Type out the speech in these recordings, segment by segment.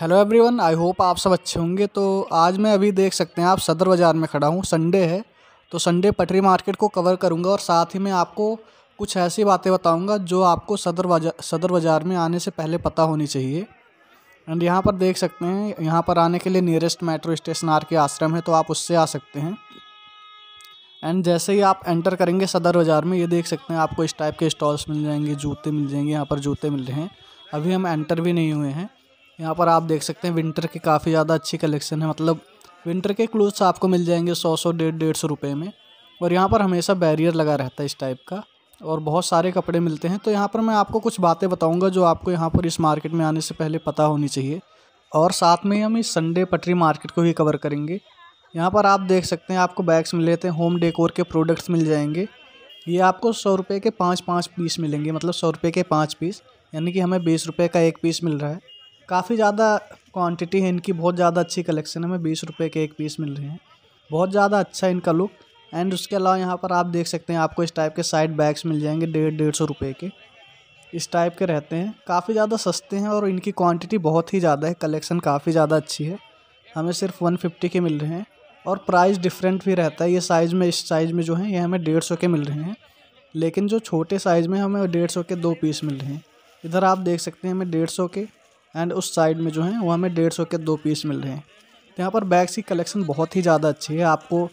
hello everyone I hope आप सब अच्छे होंगे तो आज मैं अभी देख सकते हैं आप सदर बाज़ार में खड़ा हूँ संडे है तो संडे पटरी मार्केट को कवर करूँगा और साथ ही मैं आपको कुछ ऐसी बातें बताऊँगा जो आपको सदर बाज़ार सदर बाज़ार में आने से पहले पता होनी चाहिए एंड यहाँ पर देख सकते हैं यहाँ पर आने के लिए नियरेस्ट मेट्रो स्टेशन आर के आश्रम है तो आप उससे आ सकते हैं एंड जैसे ही आप एंटर करेंगे सदर बाज़ार में ये देख सकते हैं आपको इस टाइप के स्टॉल्स मिल जाएंगे जूते मिल जाएंगे यहाँ पर जूते मिल रहे हैं अभी हम एंटर भी नहीं हुए हैं यहाँ पर आप देख सकते हैं विंटर के काफ़ी ज़्यादा अच्छी कलेक्शन है मतलब विंटर के क्लोथ्स आपको मिल जाएंगे सौ सौ डेढ़ डेढ़ सौ रुपये में और यहाँ पर हमेशा बैरियर लगा रहता है इस टाइप का और बहुत सारे कपड़े मिलते हैं तो यहाँ पर मैं आपको कुछ बातें बताऊँगा जो आपको यहाँ पर इस मार्केट में आने से पहले पता होनी चाहिए और साथ में हम इस संडे पटरी मार्केट को भी कवर करेंगे यहाँ पर आप देख सकते हैं आपको बैग्स मिल जाते हैं होम डेकोर के प्रोडक्ट्स मिल जाएंगे ये आपको सौ रुपये के पाँच पाँच पीस मिलेंगे मतलब सौ रुपये के पाँच पीस यानी कि हमें बीस रुपये का एक पीस मिल रहा है काफ़ी ज़्यादा क्वांटिटी है इनकी बहुत ज़्यादा अच्छी कलेक्शन है हमें बीस रुपये के एक पीस मिल रहे हैं बहुत ज़्यादा अच्छा इनका लुक एंड उसके अलावा यहाँ पर आप देख सकते हैं आपको इस टाइप के साइड बैग्स मिल जाएंगे डेढ़ डेढ़ सौ रुपये के इस टाइप के रहते हैं काफ़ी ज़्यादा सस्ते हैं और इनकी क्वान्टिटी बहुत ही ज़्यादा है कलेक्शन काफ़ी ज़्यादा अच्छी है हमें सिर्फ वन फिफ्टी के मिल रहे हैं और प्राइस डिफरेंट भी रहता है ये साइज़ में इस साइज़ में जो है ये हमें डेढ़ सौ के मिल रहे हैं लेकिन जो छोटे साइज़ में हमें डेढ़ सौ के दो पीस मिल रहे हैं इधर आप देख सकते हैं हमें डेढ़ सौ के एंड उस साइड में जो है वो हमें डेढ़ सौ के दो पीस मिल रहे हैं तो यहाँ पर बैग्स की कलेक्शन बहुत ही ज़्यादा अच्छी है आपको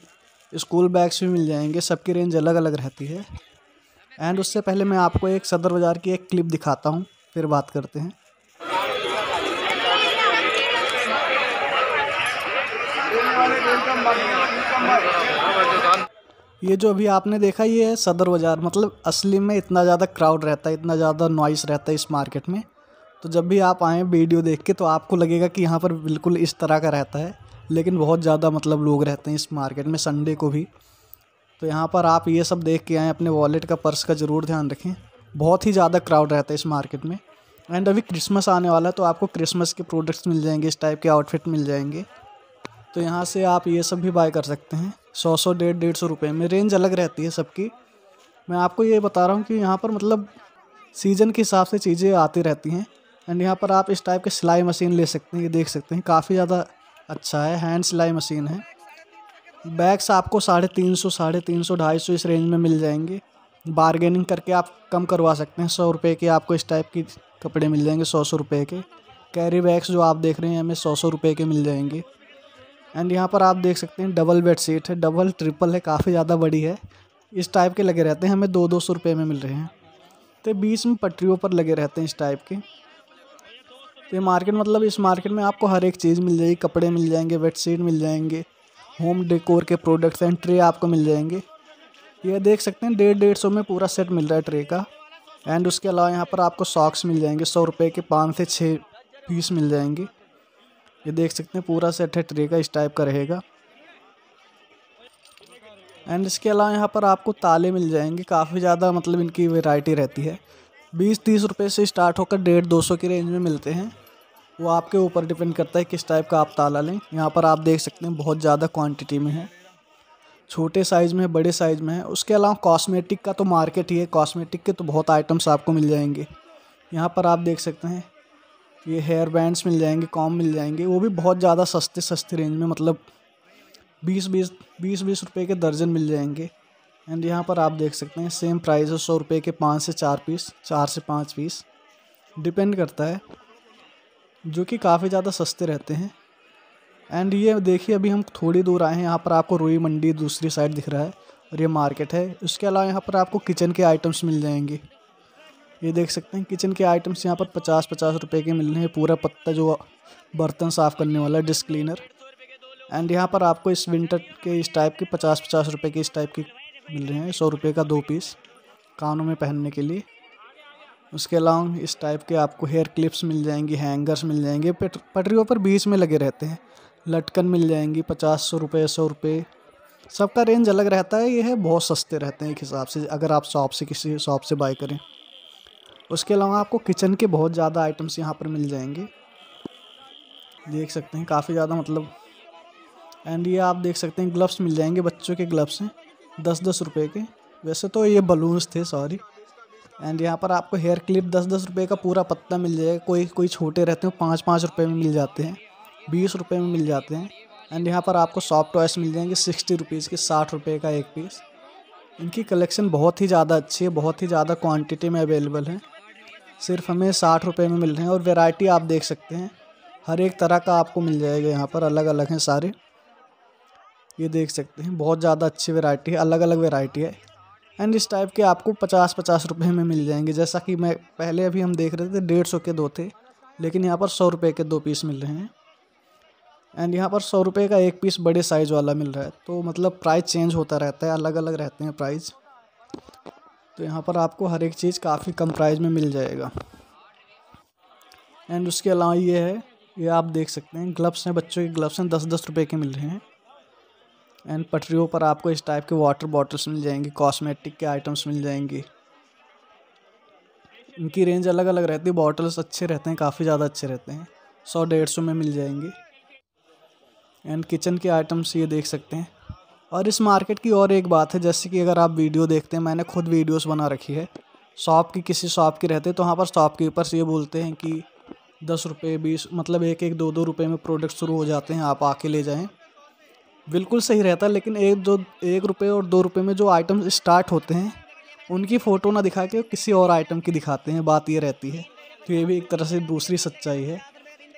स्कूल बैग्स भी मिल जाएंगे सबकी रेंज अलग अलग रहती है एंड उससे पहले मैं आपको एक सदर बाज़ार की एक क्लिप दिखाता हूँ फिर बात करते हैं ये जो अभी आपने देखा ये है सदर बाज़ार मतलब असली में इतना ज़्यादा क्राउड रहता है इतना ज़्यादा नॉइस रहता है इस मार्केट में तो जब भी आप आएँ वीडियो देख के तो आपको लगेगा कि यहाँ पर बिल्कुल इस तरह का रहता है लेकिन बहुत ज़्यादा मतलब लोग रहते हैं इस मार्केट में संडे को भी तो यहाँ पर आप ये सब देख के आएँ अपने वॉलेट का पर्स का ज़रूर ध्यान रखें बहुत ही ज़्यादा क्राउड रहता है इस मार्केट में एंड अभी क्रिसमस आने वाला है तो आपको क्रिसमस के प्रोडक्ट्स मिल जाएंगे इस टाइप के आउटफिट मिल जाएंगे तो यहाँ से आप ये सब भी बाय कर सकते हैं सौ सौ डेढ़ डेढ़ सौ रुपये में रेंज अलग रहती है सबकी मैं आपको ये बता रहा हूँ कि यहाँ पर मतलब सीज़न के हिसाब से चीज़ें आती रहती हैं एंड यहाँ पर आप इस टाइप के सिलाई मशीन ले सकते हैं ये देख सकते हैं काफ़ी ज़्यादा अच्छा है हैंड सिलाई मशीन है बैग्स आपको साढ़े तीन सौ साढ़े तीन सौ ढाई सौ इस रेंज में मिल जाएंगे बारगेनिंग करके आप कम करवा सकते हैं सौ रुपये के आपको इस टाइप के कपड़े मिल जाएंगे सौ सौ रुपये के कैरी बैग्स जो आप देख रहे हैं हमें सौ सौ रुपये के मिल जाएंगे एंड यहाँ पर आप देख सकते हैं डबल बेड सीट है डबल ट्रिपल है काफ़ी ज़्यादा बड़ी है इस टाइप के लगे रहते हैं हमें दो दो सौ रुपये में मिल रहे हैं तो बीच में पटरियों पर लगे रहते हैं इस टाइप के ये मार्केट मतलब इस मार्केट में आपको हर एक चीज़ मिल जाएगी कपड़े मिल जाएंगे बेडशीट मिल जाएंगे होम डेकोर के प्रोडक्ट्स एंड ट्रे आपको मिल जाएंगे ये देख सकते हैं डेढ़ डेढ़ सौ में पूरा सेट मिल रहा है ट्रे का एंड उसके अलावा यहाँ पर आपको सॉक्स मिल जाएंगे सौ रुपये के पाँच से छः पीस मिल जाएंगे ये देख सकते हैं पूरा सेट है ट्रे का इस टाइप का रहेगा एंड इसके अलावा यहाँ पर आपको ताले मिल जाएंगे काफ़ी ज़्यादा मतलब इनकी वेराइटी रहती है बीस तीस रुपये से स्टार्ट होकर डेढ़ दो सौ की रेंज में मिलते हैं वो आपके ऊपर डिपेंड करता है किस टाइप का आप ताला लें यहाँ पर आप देख सकते हैं बहुत ज़्यादा क्वांटिटी में है छोटे साइज़ में बड़े साइज़ में है उसके अलावा कॉस्मेटिक का तो मार्केट ही है कॉस्मेटिक के तो बहुत आइटम्स आपको मिल जाएंगे यहाँ पर आप देख सकते हैं ये हेयर बैंड्स मिल जाएंगे कॉम मिल जाएंगे वो भी बहुत ज़्यादा सस्ते सस्ते रेंज में मतलब बीस बीस बीस बीस रुपये के दर्जन मिल जाएंगे एंड यहाँ पर आप देख सकते हैं सेम प्राइस है सौ रुपये के पाँच से चार पीस चार से पाँच पीस डिपेंड करता है जो कि काफ़ी ज़्यादा सस्ते रहते हैं एंड ये देखिए अभी हम थोड़ी दूर आए हैं यहाँ पर आपको रोई मंडी दूसरी साइड दिख रहा है और ये मार्केट है इसके अलावा यहाँ पर आपको किचन के आइटम्स मिल जाएंगे ये देख सकते हैं किचन के आइटम्स यहाँ पर पचास पचास रुपए के मिल रहे हैं पूरा पत्ता जो बर्तन साफ़ करने वाला है डिश क्लीनर एंड यहाँ पर आपको इस विंटर के इस टाइप के पचास पचास रुपये के इस टाइप के मिल रहे हैं सौ रुपये का दो पीस कानों में पहनने के लिए उसके अलावा इस टाइप के आपको हेयर क्लिप्स मिल जाएंगी हैंगर्स मिल जाएंगे पटरियों पर बीच में लगे रहते हैं लटकन मिल जाएंगी पचास सौ रुपये सौ रुपये सबका रेंज अलग रहता है ये है बहुत सस्ते रहते हैं एक हिसाब से अगर आप शॉप से किसी शॉप से बाई करें उसके अलावा आपको किचन के बहुत ज़्यादा आइटम्स यहाँ पर मिल जाएंगे देख सकते हैं काफ़ी ज़्यादा मतलब एंड ये आप देख सकते हैं ग्लव्स मिल जाएंगे बच्चों के ग्लव्स हैं दस दस रुपये के वैसे तो ये बलून्स थे सॉरी एंड यहाँ पर आपको हेयर क्लिप दस दस रुपये का पूरा पत्ता मिल जाएगा कोई कोई छोटे रहते हैं पाँच पाँच रुपये में मिल जाते हैं बीस रुपये में मिल जाते हैं एंड यहाँ पर आपको सॉफ्ट टॉयस मिल जाएंगे सिक्सटी रुपीज़ के साठ रुपये का एक पीस इनकी कलेक्शन बहुत ही ज़्यादा अच्छी है बहुत ही ज़्यादा क्वांटिटी में अवेलेबल है सिर्फ हमें साठ रुपये में मिल रहे हैं और वेराइटी आप देख सकते हैं हर एक तरह का आपको मिल जाएगा यहाँ पर अलग अलग हैं सारे ये देख सकते हैं बहुत ज़्यादा अच्छी वेराइटी है अलग अलग वेराइटी है एंड इस टाइप के आपको पचास पचास रुपये में मिल जाएंगे जैसा कि मैं पहले अभी हम देख रहे थे डेढ़ सौ के दो थे लेकिन यहाँ पर सौ रुपये के दो पीस मिल रहे हैं एंड यहाँ पर सौ रुपये का एक पीस बड़े साइज़ वाला मिल रहा है तो मतलब प्राइस चेंज होता रहता है अलग अलग रहते हैं प्राइस तो यहाँ पर आपको हर एक चीज़ काफ़ी कम प्राइस में मिल जाएगा एंड उसके अलावा ये है ये आप देख सकते हैं ग्लव्स हैं बच्चों के ग्लव्स हैं दस दस रुपये के मिल रहे हैं एंड पटरियों पर आपको इस टाइप के वाटर बॉटल्स मिल जाएंगी कॉस्मेटिक के आइटम्स मिल जाएंगी इनकी रेंज अलग अलग रहती है बॉटल्स अच्छे रहते हैं काफ़ी ज़्यादा अच्छे रहते हैं सौ डेढ़ सौ में मिल जाएंगे एंड किचन के आइटम्स ये देख सकते हैं और इस मार्केट की और एक बात है जैसे कि अगर आप वीडियो देखते हैं मैंने खुद वीडियोस बना रखी है शॉप की किसी शॉप की रहते तो वहाँ पर शॉपकीपर्स ये बोलते हैं कि दस रुपये बीस मतलब एक एक दो दो रुपये में प्रोडक्ट शुरू हो जाते हैं आप आके ले जाएँ बिल्कुल सही रहता है लेकिन एक जो एक रुपये और दो रुपये में जो आइटम स्टार्ट होते हैं उनकी फ़ोटो ना दिखा के किसी और आइटम की दिखाते हैं बात ये रहती है तो ये भी एक तरह से दूसरी सच्चाई है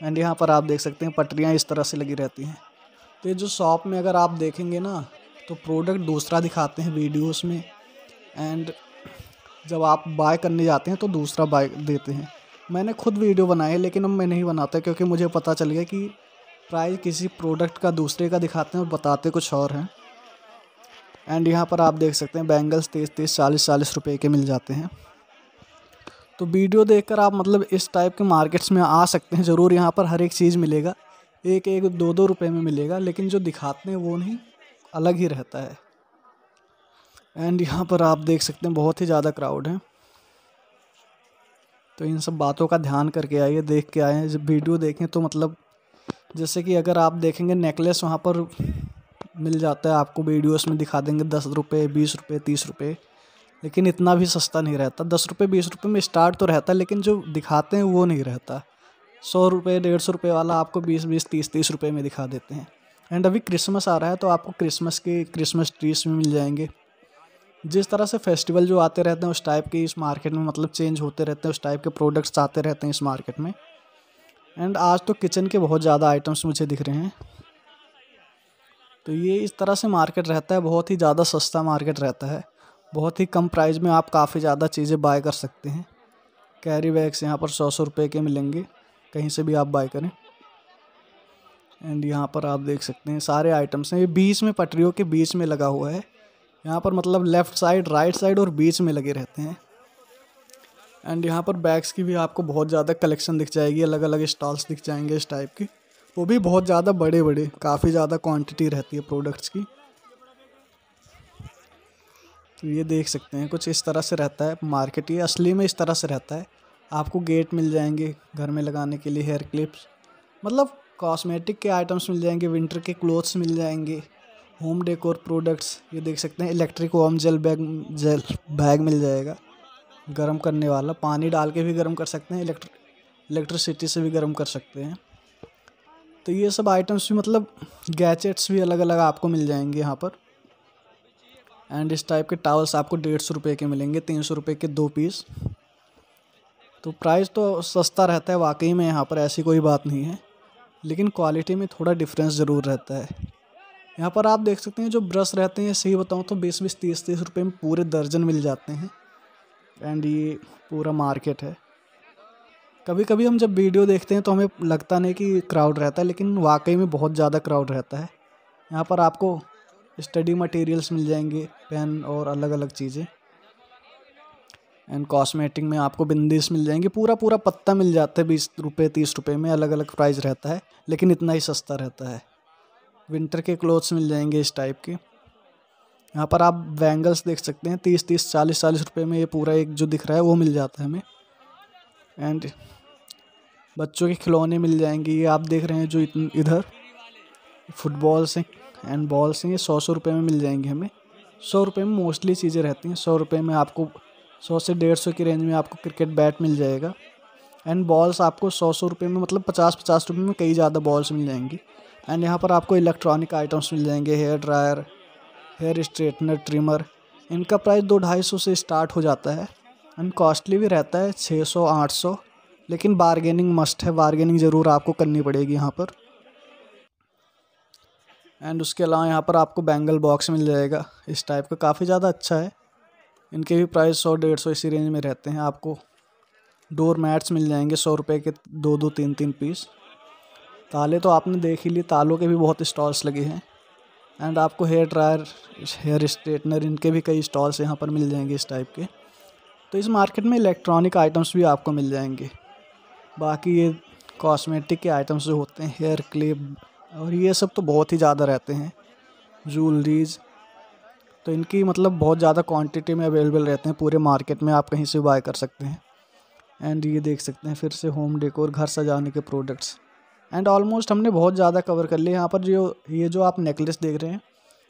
एंड यहाँ पर आप देख सकते हैं पटरियाँ इस तरह से लगी रहती हैं तो ये जो शॉप में अगर आप देखेंगे ना तो प्रोडक्ट दूसरा दिखाते हैं वीडियोस में एंड जब आप बाय करने जाते हैं तो दूसरा बाय देते हैं मैंने खुद वीडियो बनाई लेकिन अब मैं नहीं बनाता क्योंकि मुझे पता चल गया कि प्राइस किसी प्रोडक्ट का दूसरे का दिखाते हैं और बताते कुछ और हैं एंड यहाँ पर आप देख सकते हैं बैंगल्स तेईस तीस चालीस चालीस रुपये के मिल जाते हैं तो वीडियो देखकर आप मतलब इस टाइप के मार्केट्स में आ सकते हैं ज़रूर यहाँ पर हर एक चीज़ मिलेगा एक एक दो दो रुपये में मिलेगा लेकिन जो दिखाते हैं वो नहीं अलग ही रहता है एंड यहाँ पर आप देख सकते हैं बहुत ही ज़्यादा क्राउड है तो इन सब बातों का ध्यान करके आइए देख के आए जब वीडियो देखें तो मतलब जैसे कि अगर आप देखेंगे नेकलेस वहाँ पर मिल जाता है आपको वीडियोस में दिखा देंगे दस रुपये बीस रुपये तीस रुपये लेकिन इतना भी सस्ता नहीं रहता दस रुपये बीस रुपये में स्टार्ट तो रहता है लेकिन जो दिखाते हैं वो नहीं रहता सौ रुपये डेढ़ सौ रुपये वाला आपको बीस बीस तीस तीस रुपये में दिखा देते हैं एंड अभी क्रिसमस आ रहा है तो आपको क्रिसमस के क्रिसमस ट्रीज भी मिल जाएंगे जिस तरह से फेस्टिवल जो आते रहते हैं उस टाइप के इस मार्केट में मतलब चेंज होते रहते हैं उस टाइप के प्रोडक्ट्स आते रहते हैं इस मार्केट में एंड आज तो किचन के बहुत ज़्यादा आइटम्स मुझे दिख रहे हैं तो ये इस तरह से मार्केट रहता है बहुत ही ज़्यादा सस्ता मार्केट रहता है बहुत ही कम प्राइस में आप काफ़ी ज़्यादा चीज़ें बाय कर सकते हैं कैरी बैग्स यहाँ पर सौ सौ रुपये के मिलेंगे कहीं से भी आप बाय करें एंड यहाँ पर आप देख सकते हैं सारे आइटम्स हैं ये बीच में पटरियों के बीच में लगा हुआ है यहाँ पर मतलब लेफ़्ट साइड राइट साइड और बीच में लगे रहते हैं एंड यहाँ पर बैग्स की भी आपको बहुत ज़्यादा कलेक्शन दिख जाएगी अलग अलग स्टॉल्स दिख जाएंगे इस टाइप की वो भी बहुत ज़्यादा बड़े बड़े काफ़ी ज़्यादा क्वांटिटी रहती है प्रोडक्ट्स की तो ये देख सकते हैं कुछ इस तरह से रहता है मार्केट ये असली में इस तरह से रहता है आपको गेट मिल जाएंगे घर में लगाने के लिए हेयर क्लिप्स मतलब कॉस्मेटिक के आइटम्स मिल जाएंगे विंटर के क्लोथ्स मिल जाएंगे होम डेकोर प्रोडक्ट्स ये देख सकते हैं electric warm gel bag gel bag मिल जाएगा गर्म करने वाला पानी डाल के भी गर्म कर सकते हैं इलेक्ट्र इलेक्ट्रिसिटी से भी गर्म कर सकते हैं तो ये सब आइटम्स भी मतलब गैजेट्स भी अलग अलग आपको मिल जाएंगे यहाँ पर एंड इस टाइप के टावल्स आपको डेढ़ सौ रुपये के मिलेंगे तीन सौ रुपये के दो पीस तो प्राइस तो सस्ता रहता है वाकई में यहाँ पर ऐसी कोई बात नहीं है लेकिन क्वालिटी में थोड़ा डिफरेंस ज़रूर रहता है यहाँ पर आप देख सकते हैं जो ब्रश रहते हैं सही बताऊँ तो बीस बीस तीस तीस रुपये में पूरे दर्जन मिल जाते हैं एंड ये पूरा मार्केट है कभी कभी हम जब वीडियो देखते हैं तो हमें लगता नहीं कि क्राउड रहता है लेकिन वाकई में बहुत ज़्यादा क्राउड रहता है यहाँ पर आपको स्टडी मटेरियल्स मिल जाएंगे पेन और अलग अलग चीज़ें एंड कॉस्मेटिक में आपको बिंदीस मिल जाएंगे पूरा पूरा पत्ता मिल जाता है बीस रुपये तीस रुपये में अलग अलग प्राइस रहता है लेकिन इतना ही सस्ता रहता है विंटर के क्लोथ्स मिल जाएंगे इस टाइप के यहाँ पर आप बैंगल्स देख सकते हैं तीस तीस चालीस चालीस रुपये में ये पूरा एक जो दिख रहा है वो मिल जाता है हमें एंड बच्चों के खिलौने मिल जाएंगे ये आप देख रहे हैं जो इधर फुटबॉल्स हैं एंड बॉल्स हैं ये सौ सौ रुपये में मिल जाएंगे हमें सौ रुपये में मोस्टली चीज़ें रहती हैं सौ रुपये में आपको सौ से डेढ़ सौ की रेंज में आपको क्रिकेट बैट मिल जाएगा एंड बॉल्स आपको सौ सौ रुपये में मतलब पचास पचास रुपये में कई ज़्यादा बॉल्स मिल जाएंगी एंड यहाँ पर आपको इलेक्ट्रॉनिक आइटम्स मिल जाएंगे hair dryer hair straightener trimmer इनका प्राइस दो ढाई सौ से स्टार्ट हो जाता है एंड कॉस्टली भी रहता है छः सौ आठ सौ लेकिन बारगेनिंग मस्ट है बारगेनिंग ज़रूर आपको करनी पड़ेगी यहाँ पर एंड उसके अलावा यहाँ पर आपको बैंगल बॉक्स मिल जाएगा इस टाइप का काफ़ी ज़्यादा अच्छा है इनके भी प्राइस सौ डेढ़ सौ इसी रेंज में रहते हैं आपको डोर मैट्स मिल जाएंगे सौ रुपये के दो दो तीन तीन पीस ताले तो आपने देख ही लिए तालों के भी बहुत स्टॉल्स लगे हैं एंड आपको हेयर ड्रायर हेयर स्ट्रेटनर इनके भी कई स्टॉल्स यहाँ पर मिल जाएंगे इस टाइप के तो इस मार्केट में इलेक्ट्रॉनिक आइटम्स भी आपको मिल जाएंगे बाकी ये कॉस्मेटिक के आइटम्स जो होते हैं हेयर क्लिप और ये सब तो बहुत ही ज़्यादा रहते हैं जूलरीज तो इनकी मतलब बहुत ज़्यादा क्वांटिटी में अवेलेबल रहते हैं पूरे मार्केट में आप कहीं से बाय कर सकते हैं एंड ये देख सकते हैं फिर से होम डेकोर घर सजाने के प्रोडक्ट्स एंड ऑलमोस्ट हमने बहुत ज़्यादा कवर कर लिया यहाँ पर जो ये जो आप नेकलेस देख रहे हैं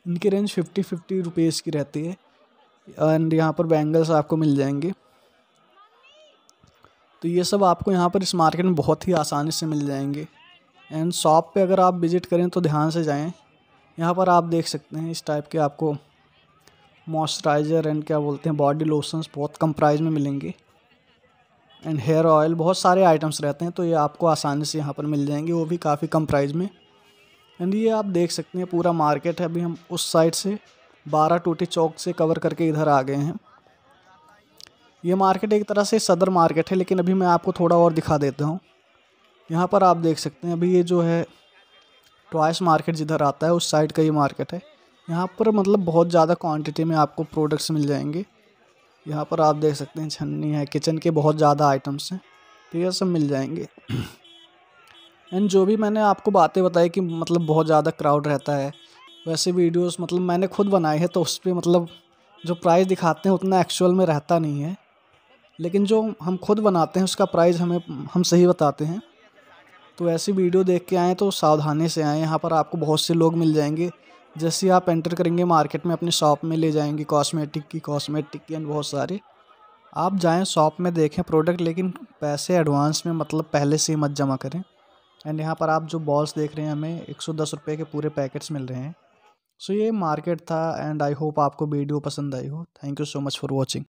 इनकी रेंज फिफ्टी फिफ्टी रुपीज़ की रहती है एंड यहाँ पर बैंगल्स आपको मिल जाएंगे तो ये सब आपको यहाँ पर इस मार्केट में बहुत ही आसानी से मिल जाएंगे एंड शॉप पे अगर आप विज़िट करें तो ध्यान से जाएं यहाँ पर आप देख सकते हैं इस टाइप के आपको मॉइस्चराइज़र एंड क्या बोलते हैं बॉडी लोशंस बहुत कम प्राइस में मिलेंगे एंड हेयर ऑयल बहुत सारे आइटम्स रहते हैं तो ये आपको आसानी से यहाँ पर मिल जाएंगे वो भी काफ़ी कम प्राइस में एंड ये आप देख सकते हैं पूरा मार्केट है अभी हम उस साइड से बारह टूटी चौक से कवर करके इधर आ गए हैं ये मार्केट एक तरह से सदर मार्केट है लेकिन अभी मैं आपको थोड़ा और दिखा देता हूँ यहाँ पर आप देख सकते हैं अभी ये जो है टॉयस मार्केट जिधर आता है उस साइड का ये मार्केट है यहाँ पर मतलब बहुत ज़्यादा क्वांटिटी में आपको प्रोडक्ट्स मिल जाएंगे यहाँ पर आप देख सकते हैं छन्नी है किचन के बहुत ज़्यादा आइटम्स हैं तो यह सब मिल जाएंगे एंड जो भी मैंने आपको बातें बताई कि मतलब बहुत ज़्यादा क्राउड रहता है वैसे वीडियोस मतलब मैंने खुद बनाए हैं तो उस पर मतलब जो प्राइस दिखाते हैं उतना एक्चुअल में रहता नहीं है लेकिन जो हम खुद बनाते हैं उसका प्राइस हमें हम सही बताते हैं तो ऐसी वीडियो देख के आएँ तो सावधानी से आएँ यहाँ पर आपको बहुत से लोग मिल जाएंगे जैसे आप एंटर करेंगे मार्केट में अपने शॉप में ले जाएंगे कॉस्मेटिक की कॉस्मेटिक की एंड बहुत सारे आप जाएं शॉप में देखें प्रोडक्ट लेकिन पैसे एडवांस में मतलब पहले से ही मत जमा करें एंड यहाँ पर आप जो बॉल्स देख रहे हैं हमें एक सौ दस रुपये के पूरे पैकेट्स मिल रहे हैं सो so, ये मार्केट था एंड आई होप आपको वीडियो पसंद आई हो thank you so much for watching